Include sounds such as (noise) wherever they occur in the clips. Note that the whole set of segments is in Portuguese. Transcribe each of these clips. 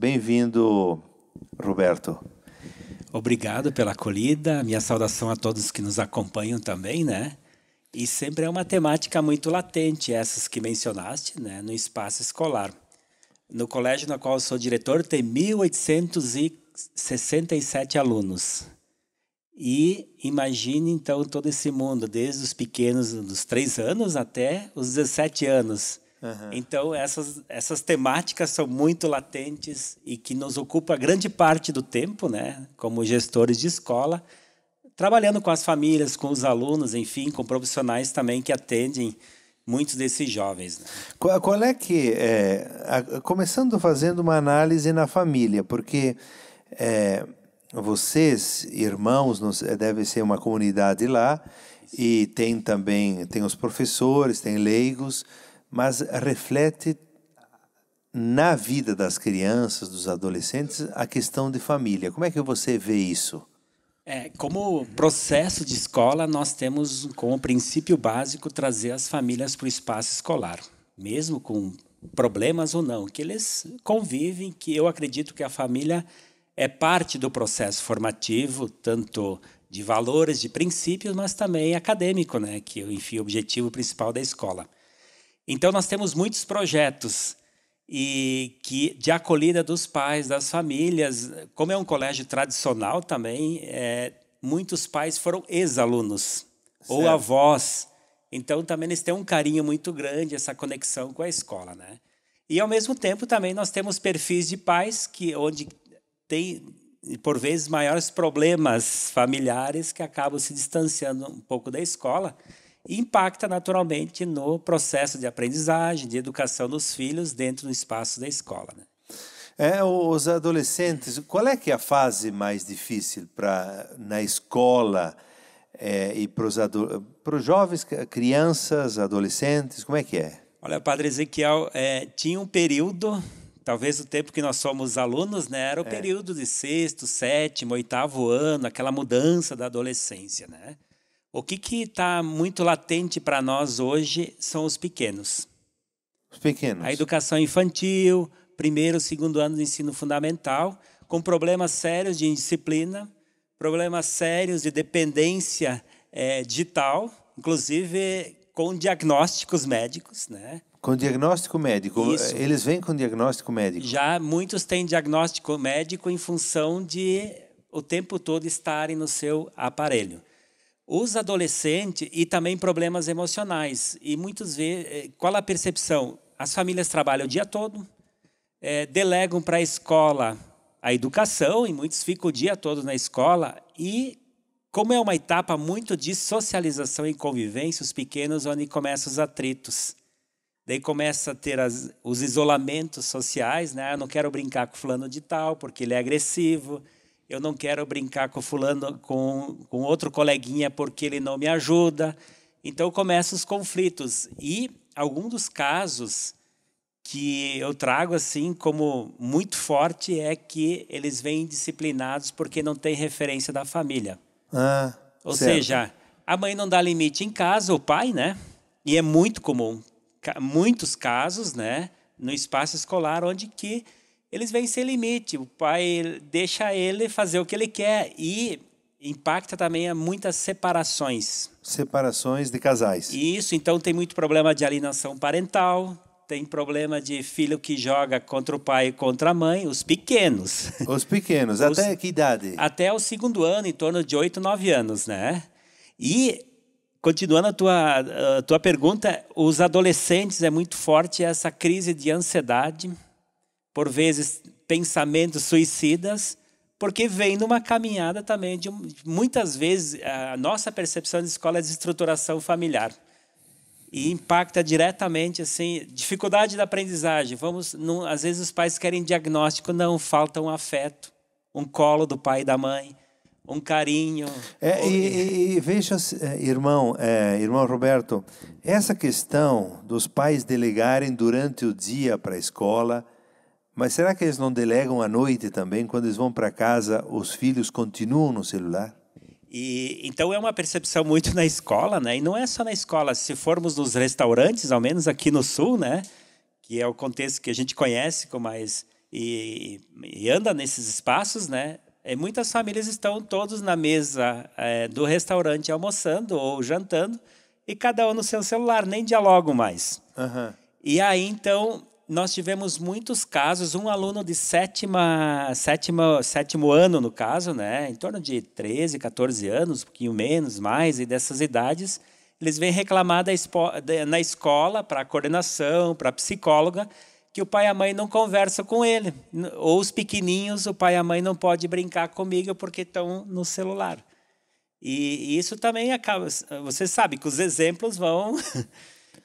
Bem-vindo, Roberto. Obrigado pela acolhida. Minha saudação a todos que nos acompanham também, né? E sempre é uma temática muito latente, essas que mencionaste, né, no espaço escolar. No colégio no qual sou diretor, tem 1.867 alunos. E imagine, então, todo esse mundo, desde os pequenos, dos 3 anos até os 17 anos. Uhum. Então, essas, essas temáticas são muito latentes e que nos ocupa grande parte do tempo, né? como gestores de escola, trabalhando com as famílias, com os alunos, enfim, com profissionais também que atendem muitos desses jovens. Né? Qual, qual, é que. É, a, começando fazendo uma análise na família, porque. É, vocês, irmãos, é, deve ser uma comunidade lá, e tem também tem os professores, tem leigos, mas reflete na vida das crianças, dos adolescentes, a questão de família. Como é que você vê isso? É, como processo de escola, nós temos como princípio básico trazer as famílias para o espaço escolar, mesmo com problemas ou não, que eles convivem, que eu acredito que a família é parte do processo formativo, tanto de valores, de princípios, mas também acadêmico, né, que enfim, é o objetivo principal da escola. Então nós temos muitos projetos e que de acolhida dos pais, das famílias, como é um colégio tradicional também, é, muitos pais foram ex-alunos ou avós. Então também eles têm um carinho muito grande essa conexão com a escola, né? E ao mesmo tempo também nós temos perfis de pais que onde tem por vezes maiores problemas familiares que acabam se distanciando um pouco da escola impacta naturalmente no processo de aprendizagem, de educação dos filhos dentro do espaço da escola. Né? É, os adolescentes, qual é que é a fase mais difícil para na escola é, e para os jovens, crianças, adolescentes, como é que é? Olha, Padre Ezequiel, é, tinha um período talvez o tempo que nós somos alunos, né, era o é. período de sexto, sétimo, oitavo ano, aquela mudança da adolescência, né? O que está muito latente para nós hoje são os pequenos. Os pequenos. A educação infantil, primeiro, segundo ano do ensino fundamental, com problemas sérios de indisciplina, problemas sérios de dependência é, digital, inclusive com diagnósticos médicos, né? Com diagnóstico médico, Isso. eles vêm com diagnóstico médico. Já muitos têm diagnóstico médico em função de o tempo todo estarem no seu aparelho os adolescentes e também problemas emocionais. E muitos vê eh, qual a percepção. As famílias trabalham o dia todo, é, delegam para a escola a educação e muitos ficam o dia todo na escola e como é uma etapa muito de socialização e convivência, os pequenos onde começam os atritos. Daí começa a ter as, os isolamentos sociais, né? Eu ah, não quero brincar com fulano de tal porque ele é agressivo eu não quero brincar com fulano, com, com outro coleguinha porque ele não me ajuda. Então começam os conflitos. E algum dos casos que eu trago assim como muito forte é que eles vêm disciplinados porque não tem referência da família. Ah, Ou certo. seja, a mãe não dá limite em casa, o pai, né? E é muito comum, muitos casos, né, no espaço escolar onde que eles vêm sem limite. O pai deixa ele fazer o que ele quer e impacta também muitas separações. Separações de casais. Isso, então tem muito problema de alienação parental, tem problema de filho que joga contra o pai e contra a mãe, os pequenos. (laughs) Os pequenos, os, até que idade? Até o segundo ano, em torno de 8, 9 anos, né? E continuando a tua, a tua pergunta, os adolescentes é muito forte essa crise de ansiedade, por vezes pensamentos suicidas, porque vem numa caminhada também de muitas vezes a nossa percepção de escola é estruturação familiar e impacta diretamente assim dificuldade da aprendizagem. Vamos, não, às vezes os pais querem diagnóstico, não falta um afeto, um colo do pai e da mãe, um carinho. É, E, e, veja, é, irmão, é, irmão Roberto, essa questão dos pais delegarem durante o dia para a escola mas será que eles não delegam à noite também? Quando eles vão para casa, os filhos continuam no celular? E, então é uma percepção muito na escola, né? E não é só na escola. Se formos nos restaurantes, ao menos aqui no sul, né? Que é o contexto que a gente conhece com mais e, e anda nesses espaços, né? E é, muitas famílias estão todos na mesa é, do restaurante almoçando ou jantando e cada um no seu celular, nem dialogam mais. Uhum. E aí então nós tivemos muitos casos, um aluno de sétima, sétima, sétimo ano, no caso, né, em torno de 13, 14 anos, um pouquinho menos, mais, e dessas idades, eles vêm reclamar da na escola, para a coordenação, para a psicóloga, que o pai e a mãe não conversam com ele. Ou os pequeninhos, o pai e a mãe não pode brincar comigo porque estão no celular. E, e isso também acaba. Você sabe que os exemplos vão. (laughs)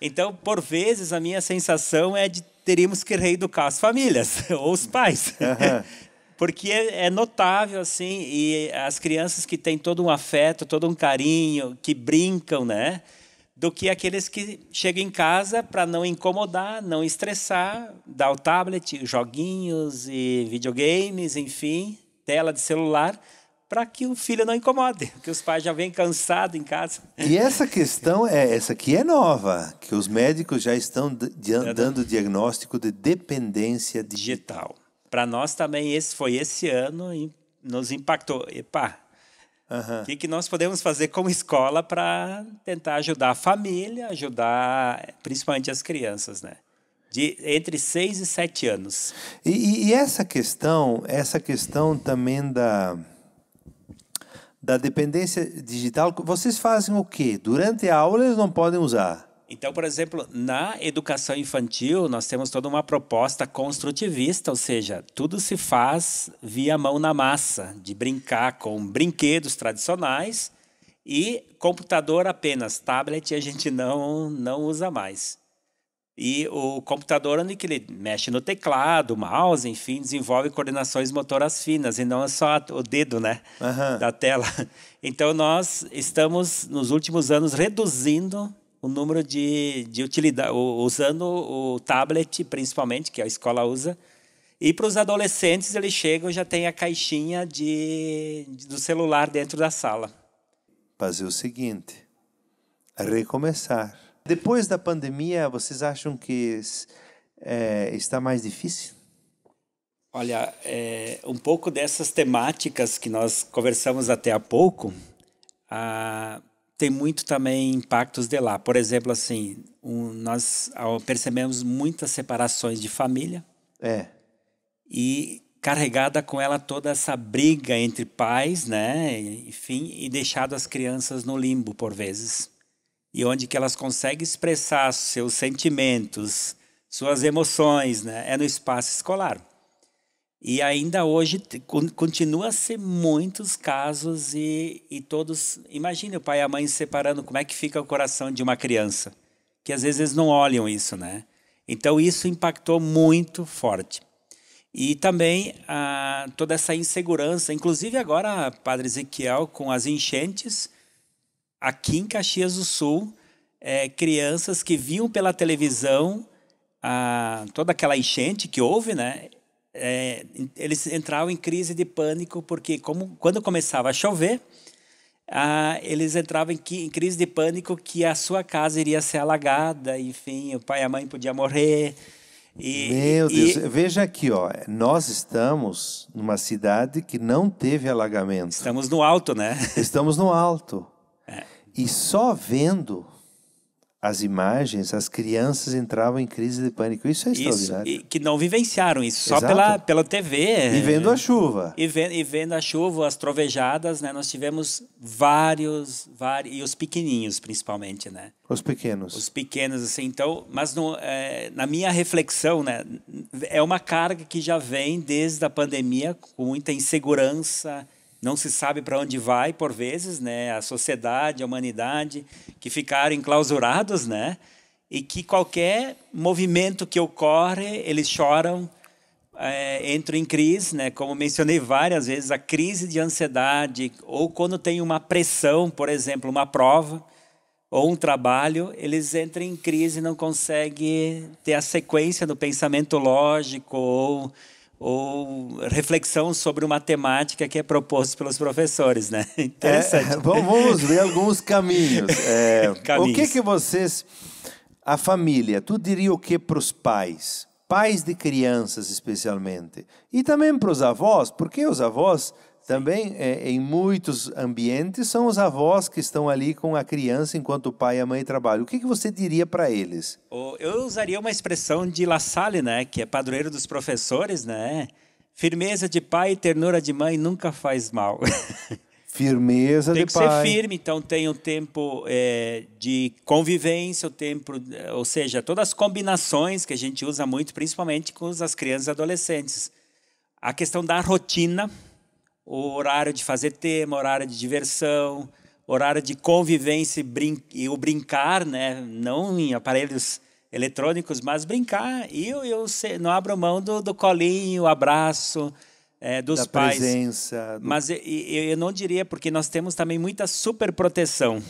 então, por vezes, a minha sensação é de teríamos que reeducar as famílias (laughs) ou os pais. Uhum. (laughs) Porque é, é, notável, assim, e as crianças que têm todo um afeto, todo um carinho, que brincam, né? Do que aqueles que chegam em casa para não incomodar, não estressar, dar o tablet, joguinhos e videogames, enfim, tela de celular para que o filho não incomode, (laughs) que os pais já vêm cansados em casa. E essa questão é essa aqui é nova, que os médicos já estão dando diagnóstico de dependência digital. Para nós também esse foi esse ano e nos impactou. Epa, o que, que nós podemos fazer como escola para tentar ajudar a família, ajudar principalmente as crianças, né? De, entre 6 e 7 anos. E, e, essa questão, essa questão também da, da dependência digital, vocês fazem o quê? Durante a aula eles não podem usar. Então, por exemplo, na educação infantil, nós temos toda uma proposta construtivista, ou seja, tudo se faz via mão na massa, de brincar com brinquedos tradicionais e computador apenas, tablet a gente não, não usa mais. E o computador, onde que ele mexe no teclado, mouse, enfim, desenvolve coordenações motoras finas, e não é só o dedo né, uhum. da tela. (laughs) Então, nós estamos, nos últimos anos, reduzindo o número de, de utilidade, usando o tablet, principalmente, que a escola usa. E para os adolescentes, eles chegam já tem a caixinha de, do celular dentro da sala. Fazer o seguinte: recomeçar depois da pandemia, vocês acham que é, está mais difícil? Olha, é, um pouco dessas temáticas que nós conversamos até há pouco, ah, tem muito também impactos de lá. Por exemplo, assim, um, nós ah, percebemos muitas separações de família. É. E carregada com ela toda essa briga entre pais, né? Enfim, e deixado as crianças no limbo por vezes e onde que elas conseguem expressar seus sentimentos, suas emoções, né? É no espaço escolar. E ainda hoje continua ser muitos casos e, e todos. Imagine o pai e a mãe se separando, como é que fica o coração de uma criança? Que às vezes não olham isso, né? Então isso impactou muito forte. E também ah, toda essa insegurança, inclusive agora, Padre Ezequiel, com as enchentes, aqui em Caxias do Sul, é, crianças que viam pela televisão a, toda aquela enchente que houve, né? É, eles entravam em crise de pânico porque como, quando começava a chover, eles entravam em, em, crise de pânico que a sua casa iria ser alagada, enfim, o pai e a mãe podiam morrer. E, Meu Deus, e, veja aqui, ó, nós estamos numa cidade que não teve alagamento. Estamos no alto, né? Estamos no alto. E só vendo as imagens, as crianças entravam em crise de pânico. Isso é extraordinário. Isso, que não vivenciaram isso, só pela, pela TV. E vendo a chuva. E, ve e vendo a chuva, as trovejadas, né? Nós tivemos vários, vários e os pequeninos principalmente, né? Os pequenos. Os pequenos, assim. Então, mas no, é, na minha reflexão, né? É uma carga que já vem desde a pandemia com muita insegurança, não se sabe para onde vai, por vezes, né? a sociedade, a humanidade, que ficaram enclausurados, né? e que qualquer movimento que ocorre, eles choram, é, entram em crise, né? como mencionei várias vezes, a crise de ansiedade, ou quando tem uma pressão, por exemplo, uma prova, ou um trabalho, eles entram em crise e não conseguem ter a sequência do pensamento lógico ou ou reflexão sobre uma temática que é proposta pelos professores, né? (laughs) Interessante. É, é vamos ver alguns caminhos. (laughs) É, caminhos. O que que vocês, a família, tu diria o que para os pais, pais de crianças especialmente, e também para os avós, porque os avós também, é, em muitos ambientes, são os avós que estão ali com a criança enquanto o pai e a mãe trabalham. O que, que você diria para eles? Eu usaria uma expressão de La Salle, né, que é padroeiro dos professores, né? Firmeza de pai e ternura de mãe nunca faz mal. (laughs) Firmeza de pai. Tem que ser firme, então tem o um tempo é, de convivência, o tempo, ou seja, todas as combinações que a gente usa muito, principalmente com as crianças e adolescentes. A questão da rotina, o horário de fazer tema, horário de diversão, horário de convivência e, brin e o brincar, né? não em aparelhos eletrônicos, mas brincar. E eu, eu sei, não abro mão do, do colinho, abraço, é, dos da pais. presença. Do... Mas eu, eu, eu não diria, porque nós temos também muita superproteção.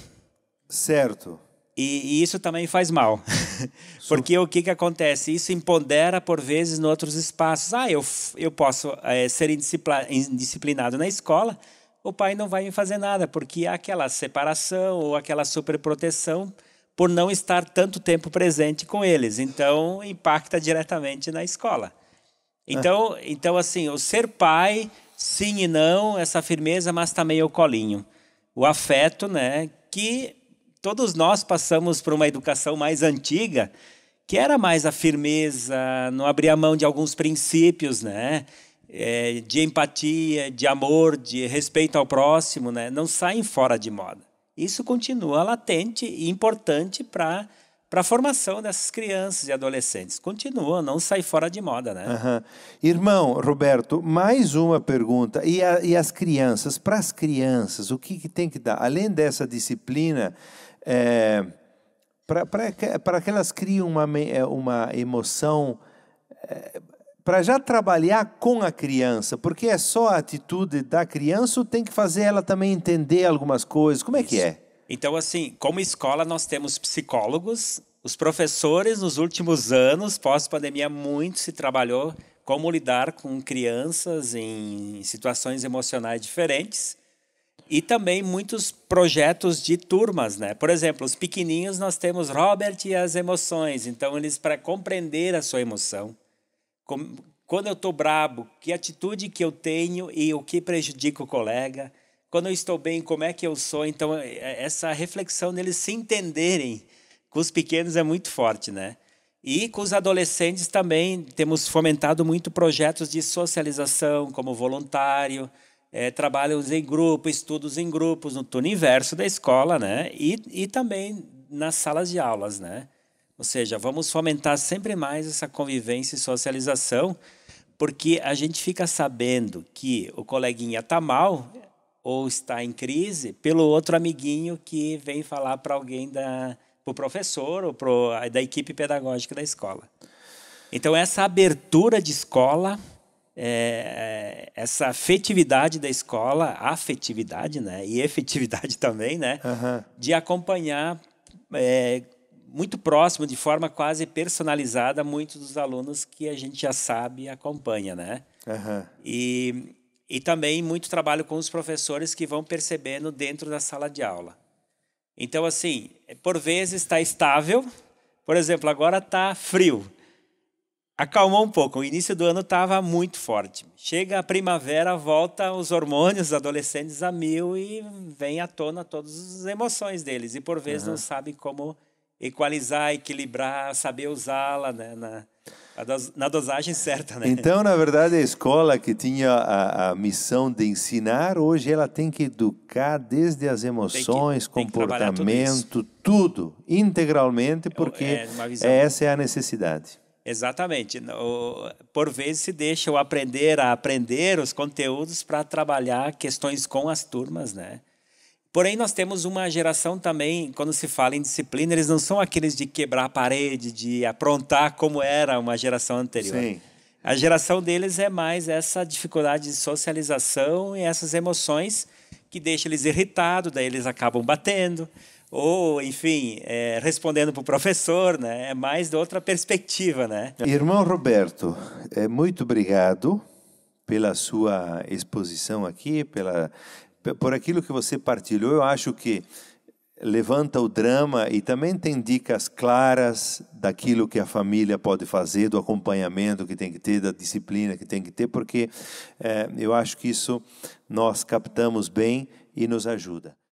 Certo. E, e, isso também faz mal. (laughs) Porque o que, que acontece? Isso empodera, por vezes, em outros espaços. Ah, eu, eu posso é, ser indisciplinado na escola, o pai não vai me fazer nada, porque há aquela separação ou aquela superproteção por não estar tanto tempo presente com eles. Então, impacta diretamente na escola. É. Então, é. então assim, o ser pai, sim e não, essa firmeza, mas também o colinho. O afeto, né? Que todos nós passamos por uma educação mais antiga, que era mais a firmeza, não abrir a mão de alguns princípios, né? É, de empatia, de amor, de respeito ao próximo, né? Não saem fora de moda. Isso continua latente e importante para para a formação dessas crianças e adolescentes. Continua, não sai fora de moda, né? Uhum. Irmão, Roberto, mais uma pergunta. E, a, e as crianças, para as crianças, o que, que, tem que dar? Além dessa disciplina é, para que elas criem uma, é, uma emoção, é, para já trabalhar com a criança, porque é só a atitude da criança ou tem que fazer ela também entender algumas coisas? Como é Isso. que é? Então, assim, como escola, nós temos psicólogos. Os professores, nos últimos anos, pós-pandemia, muito se trabalhou como lidar com crianças em situações emocionais diferentes e também muitos projetos de turmas, né? Por exemplo, os pequeninhos nós temos Robert e as emoções. Então eles para compreender a sua emoção, como quando eu estou brabo, que atitude que eu tenho e o que prejudica o colega. Quando eu estou bem, como é que eu sou? Então é, é, essa reflexão deles se entenderem com os pequenos é muito forte, né? E com os adolescentes também temos fomentado muito projetos de socialização como voluntário é, trabalhos em grupo, estudos em grupos, no turno inverso da escola, né? E, e também nas salas de aulas, né? Ou seja, vamos fomentar sempre mais essa convivência e socialização, porque a gente fica sabendo que o coleguinha está mal ou está em crise pelo outro amiguinho que vem falar para alguém da pro professor ou pro, da equipe pedagógica da escola. Então essa abertura de escola é, essa afetividade da escola, afetividade, né? E efetividade (laughs) também, né? Uhum. De acompanhar é, muito próximo, de forma quase personalizada, muitos dos alunos que a gente já sabe e acompanha, né? Uhum. E, e também muito trabalho com os professores que vão percebendo dentro da sala de aula. Então, assim, por vezes está estável, por exemplo, agora está frio acalmou um pouco. O início do ano estava muito forte. Chega a primavera, volta os hormônios adolescentes a mil e vem à tona todas as emoções deles. E por vezes uhum. não sabe como equalizar, equilibrar, saber usá-la né? na, na dosagem certa. Né? Então, na verdade, a escola que tinha a, a, missão de ensinar, hoje ela tem que educar desde as emoções, que, comportamento, tudo, tudo, integralmente, é porque é, essa é a necessidade. Exatamente. Por vezes se deixa o aprender a aprender os conteúdos para trabalhar questões com as turmas, né? Porém, nós temos uma geração também, quando se fala em disciplina, eles não são aqueles de quebrar a parede, de aprontar como era uma geração anterior. Sim. A geração deles é mais essa dificuldade de socialização e essas emoções que deixam eles irritados, daí eles acabam batendo ou, enfim, é, respondendo para o professor, né? É mais de outra perspectiva, né? Irmão Roberto, é, muito obrigado pela sua exposição aqui, pela, por aquilo que você partilhou. Eu acho que levanta o drama e também tem dicas claras daquilo que a família pode fazer, do acompanhamento que tem que ter, da disciplina que tem que ter, porque é, eu acho que isso nós captamos bem e nos ajuda.